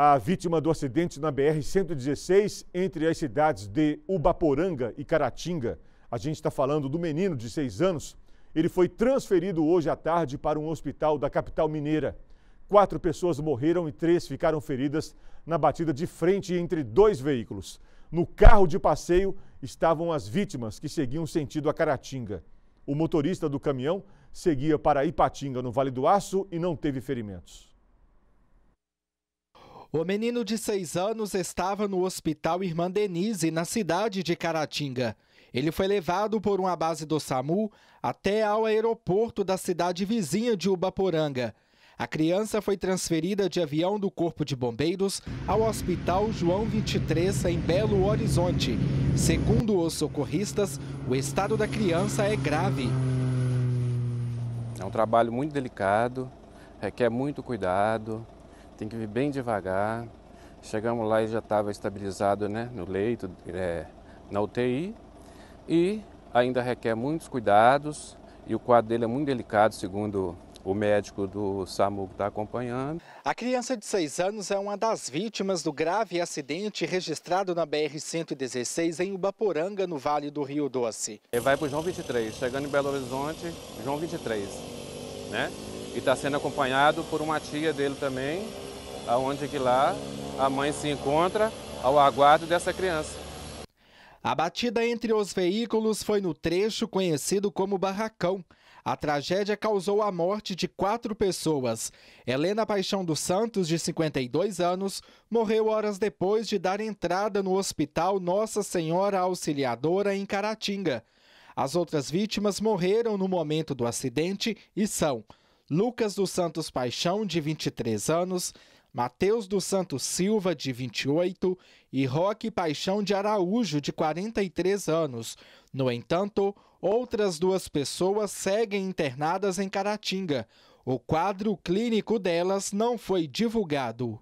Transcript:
a vítima do acidente na BR-116 entre as cidades de Ubaporanga e Caratinga. A gente está falando do menino de seis anos. Ele foi transferido hoje à tarde para um hospital da capital mineira. Quatro pessoas morreram e três ficaram feridas na batida de frente entre dois veículos. No carro de passeio estavam as vítimas que seguiam sentido a Caratinga. O motorista do caminhão seguia para Ipatinga, no Vale do Aço, e não teve ferimentos. O menino de seis anos estava no hospital Irmã Denise, na cidade de Caratinga. Ele foi levado por uma base do SAMU até ao aeroporto da cidade vizinha de Ubaporanga. A criança foi transferida de avião do Corpo de Bombeiros ao Hospital João 23, em Belo Horizonte. Segundo os socorristas, o estado da criança é grave. É um trabalho muito delicado, requer muito cuidado, tem que vir bem devagar. Chegamos lá e já estava estabilizado né, no leito, é, na UTI, e ainda requer muitos cuidados, e o quadro dele é muito delicado, segundo o médico do SAMU está acompanhando. A criança de 6 anos é uma das vítimas do grave acidente registrado na BR-116 em Ubaporanga, no Vale do Rio Doce. Ele vai para o João 23, chegando em Belo Horizonte, João 23, né? E está sendo acompanhado por uma tia dele também, aonde que lá a mãe se encontra ao aguardo dessa criança. A batida entre os veículos foi no trecho conhecido como Barracão. A tragédia causou a morte de quatro pessoas. Helena Paixão dos Santos, de 52 anos, morreu horas depois de dar entrada no hospital Nossa Senhora Auxiliadora em Caratinga. As outras vítimas morreram no momento do acidente e são Lucas dos Santos Paixão, de 23 anos, Matheus dos Santos Silva, de 28, e Roque Paixão de Araújo, de 43 anos. No entanto, outras duas pessoas seguem internadas em Caratinga. O quadro clínico delas não foi divulgado.